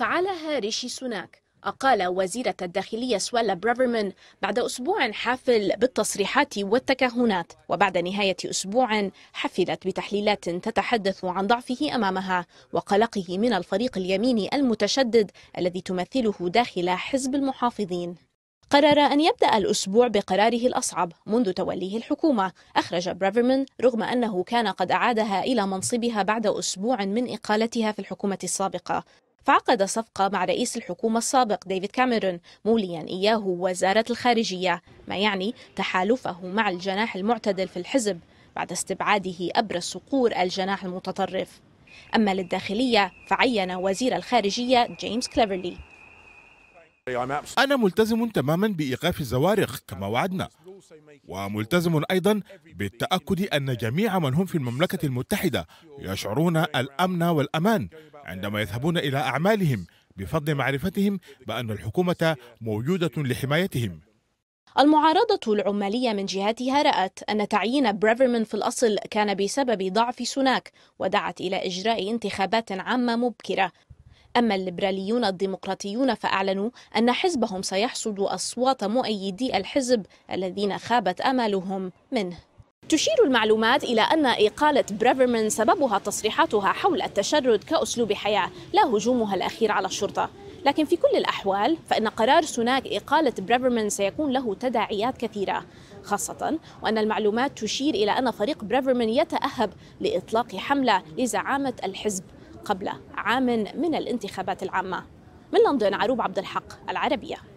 فعلها ريشي سوناك أقال وزيرة الداخلية سوالا برافرمان بعد أسبوع حافل بالتصريحات والتكهنات وبعد نهاية أسبوع حفلت بتحليلات تتحدث عن ضعفه أمامها وقلقه من الفريق اليميني المتشدد الذي تمثله داخل حزب المحافظين قرر أن يبدأ الأسبوع بقراره الأصعب منذ توليه الحكومة أخرج برافرمان رغم أنه كان قد أعادها إلى منصبها بعد أسبوع من إقالتها في الحكومة السابقة فعقد صفقة مع رئيس الحكومة السابق ديفيد كاميرون موليا إياه وزارة الخارجية ما يعني تحالفه مع الجناح المعتدل في الحزب بعد استبعاده أبرز صقور الجناح المتطرف أما للداخلية فعين وزير الخارجية جيمس كليفرلي أنا ملتزم تماما بإيقاف الزوارق كما وعدنا وملتزم ايضا بالتاكد ان جميع من هم في المملكه المتحده يشعرون الامن والامان عندما يذهبون الى اعمالهم بفضل معرفتهم بان الحكومه موجوده لحمايتهم المعارضة العمالية من جهتها رأت أن تعيين بريفرمان في الأصل كان بسبب ضعف سوناك ودعت إلى إجراء انتخابات عامة مبكرة أما الليبراليون الديمقراطيون فأعلنوا أن حزبهم سيحصد أصوات مؤيدي الحزب الذين خابت آمالهم منه تشير المعلومات إلى أن إقالة بريفرمان سببها تصريحاتها حول التشرد كأسلوب حياة لا هجومها الأخير على الشرطة لكن في كل الأحوال فإن قرار سوناك إقالة بريفرمان سيكون له تداعيات كثيرة خاصة وأن المعلومات تشير إلى أن فريق بريفرمان يتأهب لإطلاق حملة لزعامة الحزب قبل عام من الانتخابات العامة من لندن عروب عبد الحق العربية